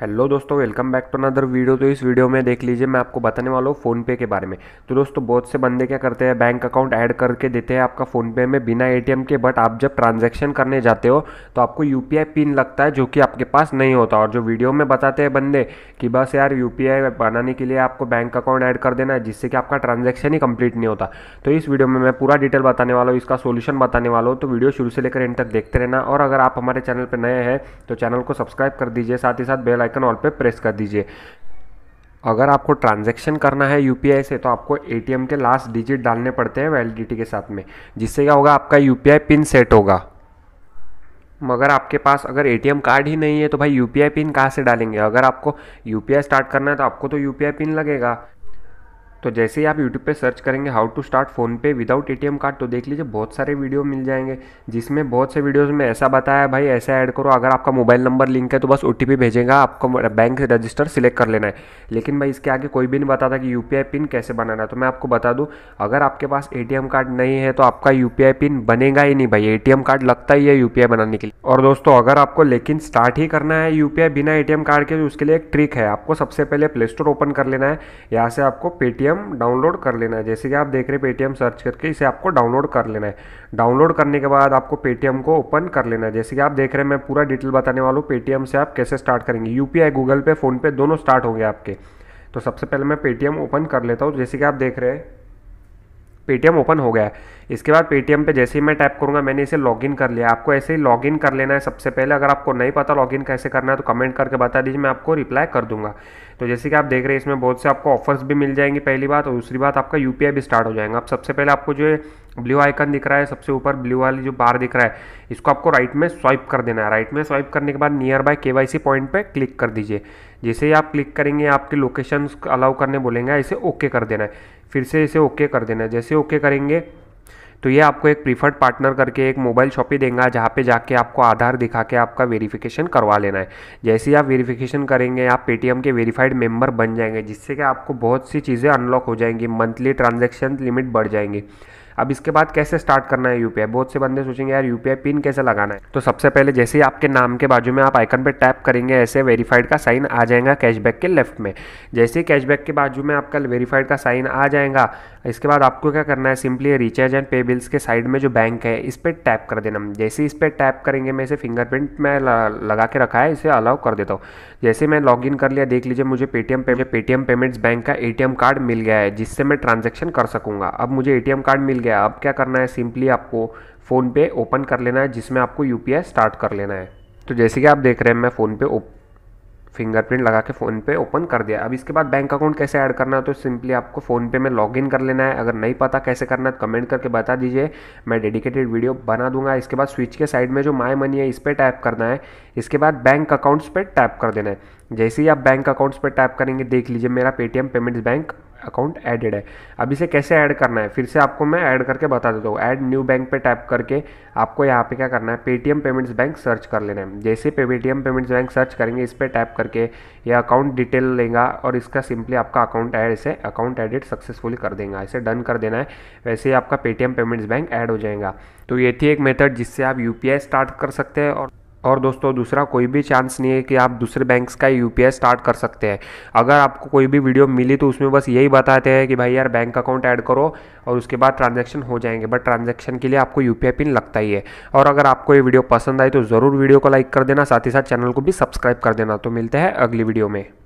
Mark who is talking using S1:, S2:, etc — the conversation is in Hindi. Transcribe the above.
S1: हेलो दोस्तों welcome back to another video तो इस वीडियो में देख लीजिए मैं आपको बताने वाला हूँ फ़ोनपे के बारे में तो दोस्तों बहुत से बंदे क्या करते हैं बैंक अकाउंट ऐड करके देते हैं आपका फ़ोनपे में बिना एटीएम के बट आप जब ट्रांजैक्शन करने जाते हो तो आपको यूपीआई पिन लगता है जो कि आपके पास नहीं होता और जो वीडियो में बताते हैं बंदे कि बस यार यू बनाने के लिए आपको बैंक अकाउंट ऐड कर देना है जिससे कि आपका ट्रांजेक्शन ही कंप्लीट नहीं होता तो इस वीडियो में मैं पूरा डिटेल बताने वाला हूँ इसका सोल्यूशन बताने वाला हूँ तो वीडियो शुरू से लेकर एंड तक देखते रहना और अगर आप हमारे चैनल पर नए हैं तो चैनल को सब्सक्राइब कर दीजिए साथ ही साथ बेल आइकन ऑल पे प्रेस कर दीजिए अगर आपको ट्रांजैक्शन करना है यू से तो आपको ए के लास्ट डिजिट डालने पड़ते हैं वैलिडिटी के साथ में जिससे क्या होगा आपका यू पिन सेट होगा मगर आपके पास अगर ए कार्ड ही नहीं है तो भाई यू पिन कहाँ से डालेंगे अगर आपको यू स्टार्ट करना है तो आपको तो यू पिन लगेगा तो जैसे ही आप YouTube पे सर्च करेंगे how to start PhonePe without a card तो देख लीजिए बहुत सारे वीडियो मिल जाएंगे जिसमें बहुत से वीडियोस में ऐसा बताया भाई ऐसा ऐड करो अगर आपका मोबाइल नंबर लिंक है तो बस ओ भेजेगा आपको बैंक रजिस्टर सिलेक्ट कर लेना है लेकिन भाई इसके आगे कोई भी नहीं बताता कि यू पिन कैसे बनाना है तो मैं आपको बता दूँ अगर आपके पास ए कार्ड नहीं है तो आपका यू पिन बनेगा ही नहीं भाई ए कार्ड लगता ही है यू बनाने के लिए और दोस्तों अगर आपको लेकिन स्टार्ट ही करना है यू बिना ए कार्ड के तो उसके लिए एक ट्रिक है आपको सबसे पहले प्ले स्टोर ओपन कर लेना है यहाँ से आपको पेटीएम पेटीएम डाउनलोड कर लेना है जैसे कि आप देख रहे हैं पेटीएम सर्च करके इसे आपको डाउनलोड कर लेना है डाउनलोड करने के बाद आपको पेटीएम को ओपन कर लेना है जैसे कि आप देख रहे हैं मैं पूरा डिटेल बताने वाला हूँ पेटीएम से आप कैसे स्टार्ट करेंगे यूपीआई गूगल पे फ़ोनपे दोनों स्टार्ट होंगे आपके तो सबसे पहले मैं पेटीएम ओपन कर लेता हूँ जैसे कि आप देख रहे हैं पेटीएम ओपन हो गया है इसके बाद पेटीएम पे जैसे ही मैं टैप करूँगा मैंने इसे लॉगिन कर लिया आपको ऐसे ही लॉगिन कर लेना है सबसे पहले अगर आपको नहीं पता लॉगिन कैसे करना है तो कमेंट करके बता दीजिए मैं आपको रिप्लाई कर दूंगा तो जैसे कि आप देख रहे हैं इसमें बहुत से आपको ऑफर्स भी मिल जाएंगी पहली बात और दूसरी बात आपका यू भी स्टार्ट हो जाएगा आप सबसे पहले आपको जो है ब्लू आइकन दिख रहा है सबसे ऊपर ब्लू वाली जो बार दिख रहा है इसको आपको राइट में स्वाइप कर देना है राइट में स्वाइप करने के बाद नियर बाय सी पॉइंट पर क्लिक कर दीजिए जैसे ही आप क्लिक करेंगे आपके लोकेशन अलाउ करने बोलेंगे इसे ओके कर देना है फिर से इसे ओके कर देना जैसे ओके करेंगे तो ये आपको एक प्रीफर्ड पार्टनर करके एक मोबाइल शॉप ही देगा जहाँ पे जाके आपको आधार दिखा के आपका वेरिफिकेशन करवा लेना है जैसे ही आप वेरिफिकेशन करेंगे आप पेटीएम के वेरीफाइड मेंबर बन जाएंगे जिससे कि आपको बहुत सी चीज़ें अनलॉक हो जाएंगी मंथली ट्रांजेक्शन लिमिट बढ़ जाएंगी अब इसके बाद कैसे स्टार्ट करना है यूपीआई बहुत से बंदे सोचेंगे यार यूपीआई पिन कैसे लगाना है तो सबसे पहले जैसे ही आपके नाम के बाजू में आप आइकन पर टैप करेंगे ऐसे वेरीफाइड का साइन आ जाएगा कैशबैक के लेफ्ट में जैसे ही कैशबैक के बाजू में आपका वेरीफाइड का साइन आ जाएगा इसके बाद आपको क्या करना है simply recharge and pay bills के साइड में जो बैंक है इस पर टैप कर देना जैसे ही इस पर टैप करेंगे मैं इसे फिंगरप्रिंट में लगा के रखा है इसे अलाउ कर देता हूँ जैसे मैं लॉग कर लिया देख लीजिए मुझे पेटीएम पे पेटीएम पेमेंट्स बैंक का ए कार्ड मिल गया है जिससे मैं ट्रांजेक्शन कर सकूंगा अब मुझे ए कार्ड मिल गया अब क्या करना है सिंपली आपको फ़ोनपे ओपन कर लेना है जिसमें आपको यू स्टार्ट कर लेना है तो जैसे कि आप देख रहे हैं मैं फ़ोनपे फिंगरप्रिंट लगा के फ़ोन पे ओपन कर दिया अब इसके बाद बैंक अकाउंट कैसे ऐड करना है तो सिंपली आपको फ़ोन पे में लॉगिन कर लेना है अगर नहीं पता कैसे करना है तो कमेंट करके बता दीजिए मैं डेडिकेटेड वीडियो बना दूंगा इसके बाद स्विच के साइड में जो माई मनी है इस पर टैप करना है इसके बाद बैंक अकाउंट्स पर टैप कर देना है जैसे ही आप बैंक अकाउंट्स पर टैप करेंगे देख लीजिए मेरा Paytm payments bank account added है अब इसे कैसे ऐड करना है फिर से आपको मैं ऐड करके बता देता हूँ ऐड न्यू बैंक पे टैप करके आपको यहाँ पे क्या करना है पेटीएम पेमेंट्स बैंक सर्च कर लेना है जैसे पे पेटीएम पेमेंट्स बैंक सर्च करेंगे इस पर टैप करके यह अकाउंट डिटेल लेगा और इसका सिंपली आपका अकाउंट ऐड इसे अकाउंट एडिट सक्सेसफुली कर देगा इसे डन कर देना है वैसे ही आपका पेटीएम पेमेंट्स बैंक ऐड हो जाएगा तो ये थी एक मेथड जिससे आप यू स्टार्ट कर सकते हैं और और दोस्तों दूसरा कोई भी चांस नहीं है कि आप दूसरे बैंक्स का यू स्टार्ट कर सकते हैं अगर आपको कोई भी वीडियो मिली तो उसमें बस यही बताते हैं कि भाई यार बैंक अकाउंट ऐड करो और उसके बाद ट्रांजैक्शन हो जाएंगे बट ट्रांजैक्शन के लिए आपको यू पिन लगता ही है और अगर आपको ये वीडियो पसंद आई तो ज़रूर वीडियो को लाइक कर देना साथ ही साथ चैनल को भी सब्सक्राइब कर देना तो मिलते हैं अगली वीडियो में